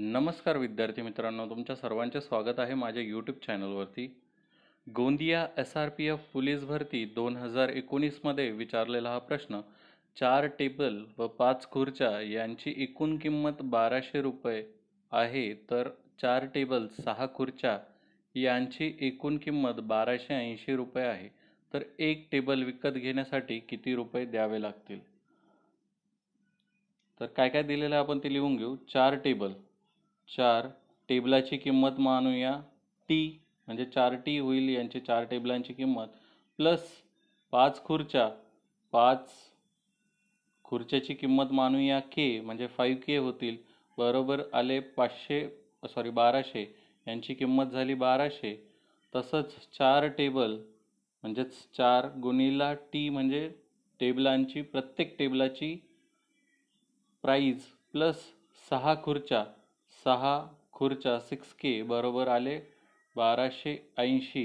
नमस्कार विद्यार्थी मित्रांनो तुमच्या सर्वांचे स्वागत आहे माझ्या यूट्यूब चॅनलवरती Gondiya S R P F police भरती दोन हजार एकोणीसमध्ये विचारलेला हा प्रश्न चार टेबल व पाच खुर्च्या यांची एकूण किंमत बाराशे रुपये आहे तर चार टेबल सहा खुर्च्या यांची एकूण किंमत बाराशे ऐंशी रुपये आहे तर एक टेबल विकत घेण्यासाठी किती रुपये द्यावे लागतील तर काय काय दिलेलं आपण ते लिहून घेऊ चार टेबल चार टेबलाची किंमत मानूया टी म्हणजे चार टी होईल यांचे चार टेबलांची किंमत प्लस पाच खुर्च्या पाच खुर्च्याची किंमत मानूया के म्हणजे फाईव्ह के होतील बरोबर आले पाचशे सॉरी बाराशे यांची किंमत झाली बाराशे तसंच चार टेबल म्हणजेच चार गुणीला टी म्हणजे टेबलांची प्रत्येक टेबलाची प्राईज प्लस सहा खुर्च्या सहा खुर्च्या सिक्स के बरोबर आले बाराशे ऐंशी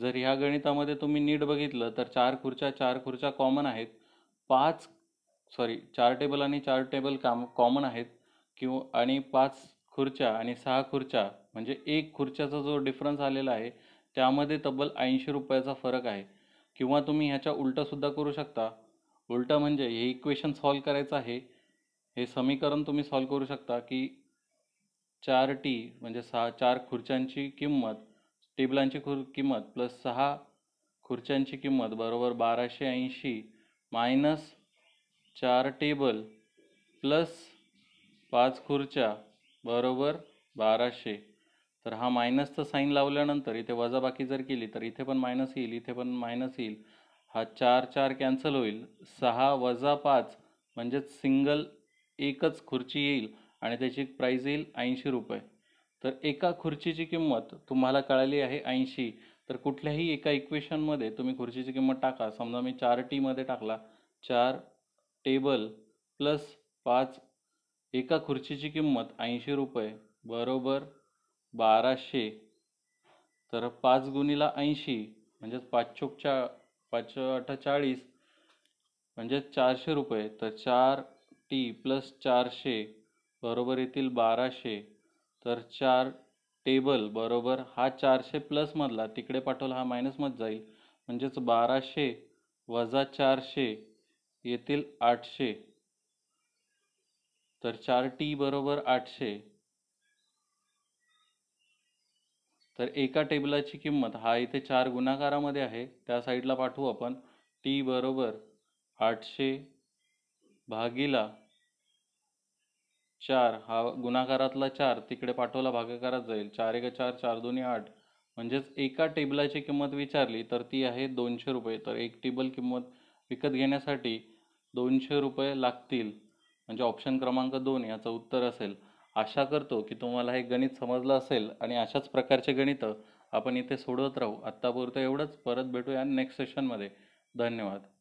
जर ह्या गणितामध्ये तुम्ही नीट बघितलं तर चार खुर्च्या चार खुर्च्या कॉमन आहेत पाच सॉरी चार टेबल आणि चार टेबल काम कॉमन आहेत किंवा आणि पाच खुर्च्या आणि सहा खुर्च्या म्हणजे एक खुर्च्याचा जो डिफरन्स आलेला आहे त्यामध्ये तब्बल ऐंशी रुपयाचा फरक आहे किंवा तुम्ही ह्याच्या उलटंसुद्धा करू शकता उलटं म्हणजे हे इक्वेशन सॉल्व करायचं आहे हे समीकरण तुम्ही सॉल्व करू शकता की चार टी म्हणजे सहा चार खुर्च्यांची किंमत टेबलांची खुर् किंमत प्लस सहा खुर्च्यांची किंमत बरोबर बाराशे ऐंशी मायनस चार टेबल प्लस पाच खुर्च्या बरोबर बाराशे तर हा मायनसचं साईन लावल्यानंतर इथे वजाबाकी जर केली तर इथे पण मायनस येईल इथे पण मायनस येईल हा चार चार कॅन्सल होईल सहा वजा पाच म्हणजेच सिंगल एकच खुर्ची येईल आणि त्याची प्राईज येईल ऐंशी रुपये तर एका खुर्चीची किंमत तुम्हाला कळाली आहे ऐंशी तर कुठल्याही एका इक्वेशनमध्ये तुम्ही खुर्चीची किंमत टाका समजा मी चार टीमध्ये टाकला चार टेबल प्लस पाच एका खुर्चीची किंमत ऐंशी रुपये बरोबर बाराशे तर पाच गुणीला ऐंशी म्हणजेच पाच चोक चा पाच अठ्ठेचाळीस म्हणजेच चारशे रुपये तर चार टी प्लस चारशे बरोबर येतील बाराशे तर चार टेबल बरोबर हा चारशे प्लसमधला तिकडे पाठवला हा मायनसमध्ये जाईल म्हणजेच बाराशे वजा चारशे येतील आठशे तर चार टी बरोबर आठशे तर एका टेबलाची किंमत हा इथे चार गुणाकारामध्ये आहे त्या साईडला पाठवू आपण टी बरोबर आठशे भागीला चार हा गुणाकारातला चार तिकडे पाठवला भागाकारात जाईल चार एक चार चार दोन्ही आठ म्हणजेच एका टेबलाची किंमत विचारली तर ती आहे दोनशे रुपये तर एक टेबल किंमत विकत घेण्यासाठी दोनशे रुपये लागतील म्हणजे ऑप्शन क्रमांक दोन याचं उत्तर असेल आशा करतो की तुम्हाला हे गणित समजलं असेल आणि अशाच प्रकारचे गणितं आपण इथे सोडवत राहू आत्तापुरतं एवढंच परत भेटूया नेक्स्ट सेशनमध्ये धन्यवाद